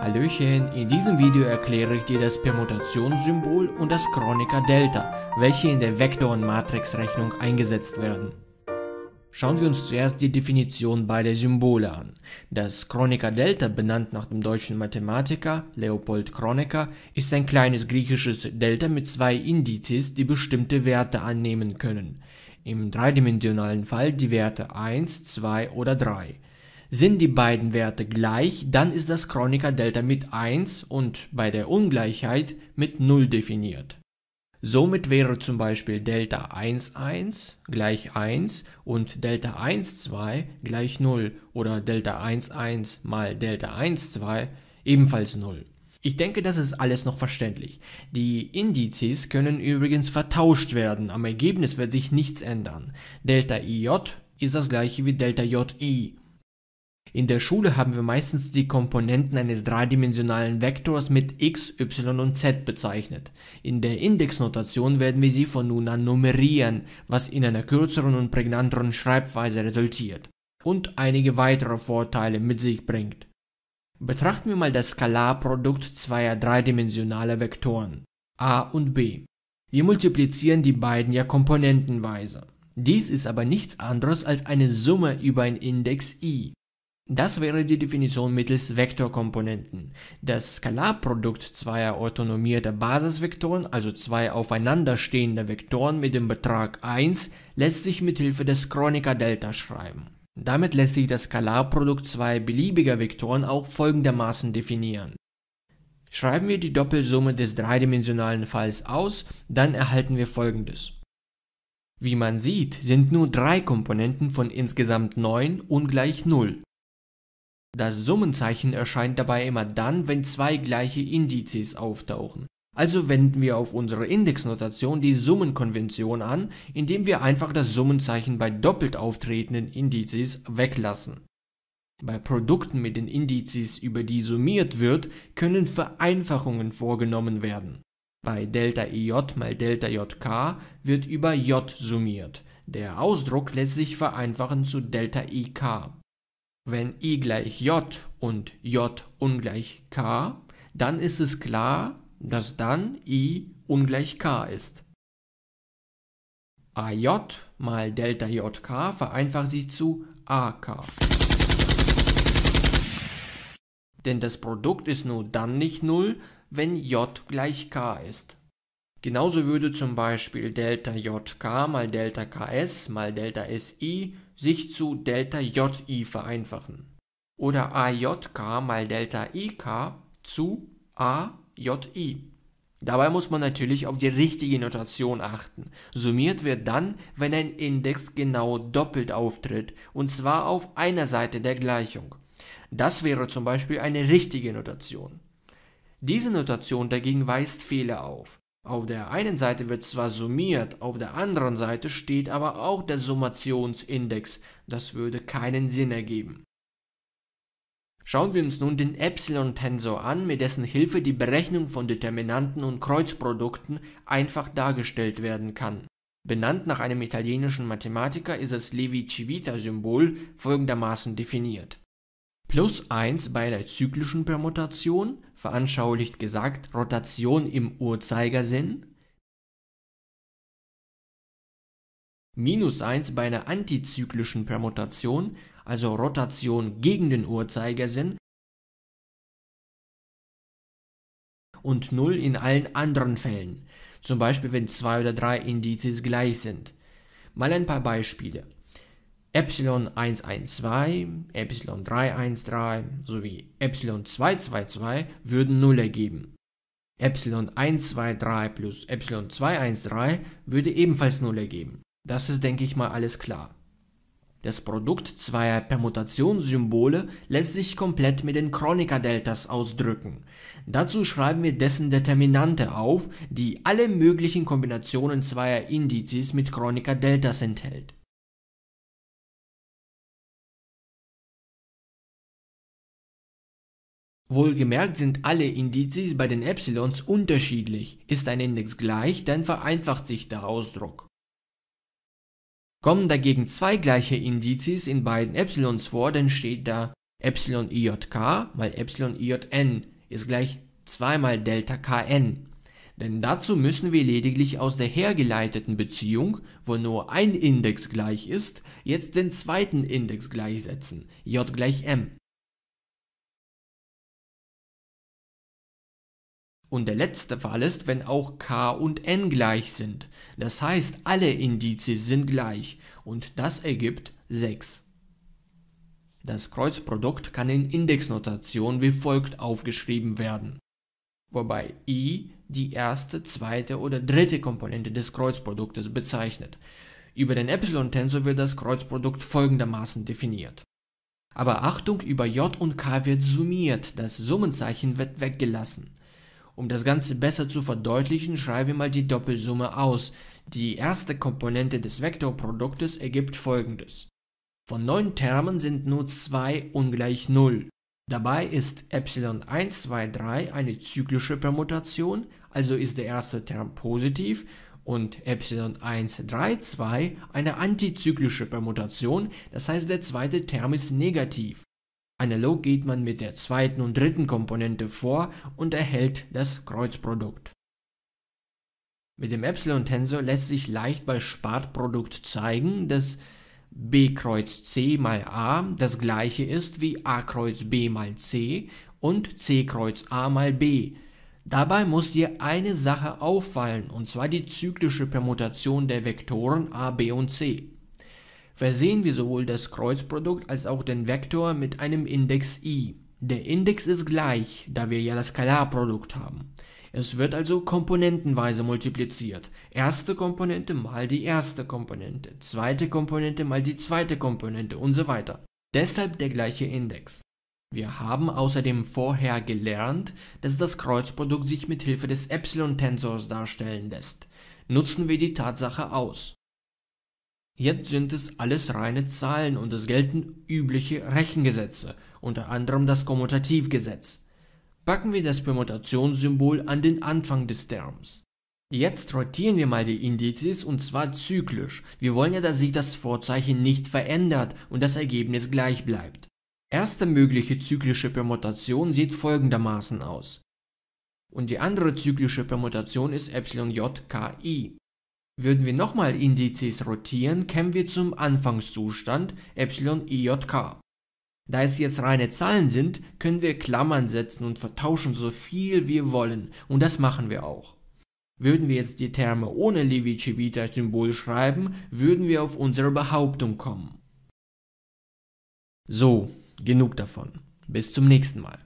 Hallöchen, in diesem Video erkläre ich dir das Permutationssymbol und das Kronecker Delta, welche in der Vektor- und Matrixrechnung eingesetzt werden. Schauen wir uns zuerst die Definition beider Symbole an. Das Kronecker Delta, benannt nach dem deutschen Mathematiker Leopold Kronecker, ist ein kleines griechisches Delta mit zwei Indizes, die bestimmte Werte annehmen können. Im dreidimensionalen Fall die Werte 1, 2 oder 3. Sind die beiden Werte gleich, dann ist das Kronecker Delta mit 1 und bei der Ungleichheit mit 0 definiert. Somit wäre zum Beispiel Delta 1,1 gleich 1 und Delta 1,2 gleich 0 oder Delta 1,1 mal Delta 1,2 ebenfalls 0. Ich denke, das ist alles noch verständlich. Die Indizes können übrigens vertauscht werden, am Ergebnis wird sich nichts ändern. Delta IJ ist das gleiche wie Delta JI. In der Schule haben wir meistens die Komponenten eines dreidimensionalen Vektors mit x, y und z bezeichnet. In der Indexnotation werden wir sie von nun an nummerieren, was in einer kürzeren und prägnanteren Schreibweise resultiert und einige weitere Vorteile mit sich bringt. Betrachten wir mal das Skalarprodukt zweier dreidimensionaler Vektoren a und b. Wir multiplizieren die beiden ja komponentenweise. Dies ist aber nichts anderes als eine Summe über ein Index i. Das wäre die Definition mittels Vektorkomponenten. Das Skalarprodukt zweier autonomierter Basisvektoren, also zwei aufeinanderstehender Vektoren mit dem Betrag 1, lässt sich mithilfe des Kronecker-Delta schreiben. Damit lässt sich das Skalarprodukt zweier beliebiger Vektoren auch folgendermaßen definieren. Schreiben wir die Doppelsumme des dreidimensionalen Falls aus, dann erhalten wir folgendes. Wie man sieht, sind nur drei Komponenten von insgesamt 9 ungleich 0. Das Summenzeichen erscheint dabei immer dann, wenn zwei gleiche Indizes auftauchen. Also wenden wir auf unsere Indexnotation die Summenkonvention an, indem wir einfach das Summenzeichen bei doppelt auftretenden Indizes weglassen. Bei Produkten mit den Indizes, über die summiert wird, können Vereinfachungen vorgenommen werden. Bei ΔIJ mal ΔJK wird über J summiert. Der Ausdruck lässt sich vereinfachen zu ΔIK wenn i gleich j und j ungleich k, dann ist es klar, dass dann i ungleich k ist. aj mal Delta jk vereinfacht sich zu ak. Denn das Produkt ist nur dann nicht null, wenn j gleich k ist. Genauso würde zum Beispiel ΔJK mal ΔKS mal ΔSI sich zu ΔJI vereinfachen oder AJK mal ΔIK zu AJI. Dabei muss man natürlich auf die richtige Notation achten. Summiert wird dann, wenn ein Index genau doppelt auftritt, und zwar auf einer Seite der Gleichung. Das wäre zum Beispiel eine richtige Notation. Diese Notation dagegen weist Fehler auf. Auf der einen Seite wird zwar summiert, auf der anderen Seite steht aber auch der Summationsindex. Das würde keinen Sinn ergeben. Schauen wir uns nun den Epsilon-Tensor an, mit dessen Hilfe die Berechnung von Determinanten und Kreuzprodukten einfach dargestellt werden kann. Benannt nach einem italienischen Mathematiker ist das Levi-Civita-Symbol folgendermaßen definiert. Plus 1 bei einer zyklischen Permutation, veranschaulicht gesagt Rotation im Uhrzeigersinn. Minus 1 bei einer antizyklischen Permutation, also Rotation gegen den Uhrzeigersinn. Und 0 in allen anderen Fällen, zum Beispiel wenn zwei oder drei Indizes gleich sind. Mal ein paar Beispiele. Epsilon 112 Epsilon 313 sowie Epsilon 222 würden 0 ergeben. Epsilon 123 plus Epsilon 213 würde ebenfalls 0 ergeben. Das ist, denke ich mal, alles klar. Das Produkt zweier Permutationssymbole lässt sich komplett mit den Chronica-Deltas ausdrücken. Dazu schreiben wir dessen Determinante auf, die alle möglichen Kombinationen zweier Indizes mit Chronica-Deltas enthält. Wohlgemerkt sind alle Indizes bei den Epsilons unterschiedlich. Ist ein Index gleich, dann vereinfacht sich der Ausdruck. Kommen dagegen zwei gleiche Indizes in beiden Epsilons vor, dann steht da Epsilon IJK mal Epsilon IJN ist gleich 2 mal Delta Kn. Denn dazu müssen wir lediglich aus der hergeleiteten Beziehung, wo nur ein Index gleich ist, jetzt den zweiten Index gleichsetzen, j gleich m. Und der letzte Fall ist, wenn auch k und n gleich sind. Das heißt, alle Indizes sind gleich und das ergibt 6. Das Kreuzprodukt kann in Indexnotation wie folgt aufgeschrieben werden, wobei i die erste, zweite oder dritte Komponente des Kreuzproduktes bezeichnet. Über den Epsilon-Tensor wird das Kreuzprodukt folgendermaßen definiert. Aber Achtung, über j und k wird summiert, das Summenzeichen wird weggelassen. Um das Ganze besser zu verdeutlichen, schreiben wir mal die Doppelsumme aus. Die erste Komponente des Vektorproduktes ergibt folgendes. Von neun Termen sind nur zwei ungleich null. Dabei ist ε123 eine zyklische Permutation, also ist der erste Term positiv und ε132 eine antizyklische Permutation, das heißt der zweite Term ist negativ. Analog geht man mit der zweiten und dritten Komponente vor und erhält das Kreuzprodukt. Mit dem Epsilon-Tensor lässt sich leicht bei Spartprodukt zeigen, dass b kreuz c mal a das gleiche ist wie a kreuz b mal c und c kreuz a mal b. Dabei muss dir eine Sache auffallen, und zwar die zyklische Permutation der Vektoren a, b und c versehen wir sowohl das Kreuzprodukt als auch den Vektor mit einem Index i. Der Index ist gleich, da wir ja das Skalarprodukt haben. Es wird also komponentenweise multipliziert. Erste Komponente mal die erste Komponente, zweite Komponente mal die zweite Komponente und so weiter. Deshalb der gleiche Index. Wir haben außerdem vorher gelernt, dass das Kreuzprodukt sich mit Hilfe des Epsilon-Tensors darstellen lässt. Nutzen wir die Tatsache aus. Jetzt sind es alles reine Zahlen und es gelten übliche Rechengesetze, unter anderem das Kommutativgesetz. Packen wir das Permutationssymbol an den Anfang des Terms. Jetzt rotieren wir mal die Indizes und zwar zyklisch. Wir wollen ja, dass sich das Vorzeichen nicht verändert und das Ergebnis gleich bleibt. Erste mögliche zyklische Permutation sieht folgendermaßen aus. Und die andere zyklische Permutation ist yjki. Würden wir nochmal Indizes rotieren, kämen wir zum Anfangszustand Epsilon IJK. Da es jetzt reine Zahlen sind, können wir Klammern setzen und vertauschen so viel wir wollen und das machen wir auch. Würden wir jetzt die Terme ohne Levi-Civita-Symbol schreiben, würden wir auf unsere Behauptung kommen. So, genug davon. Bis zum nächsten Mal.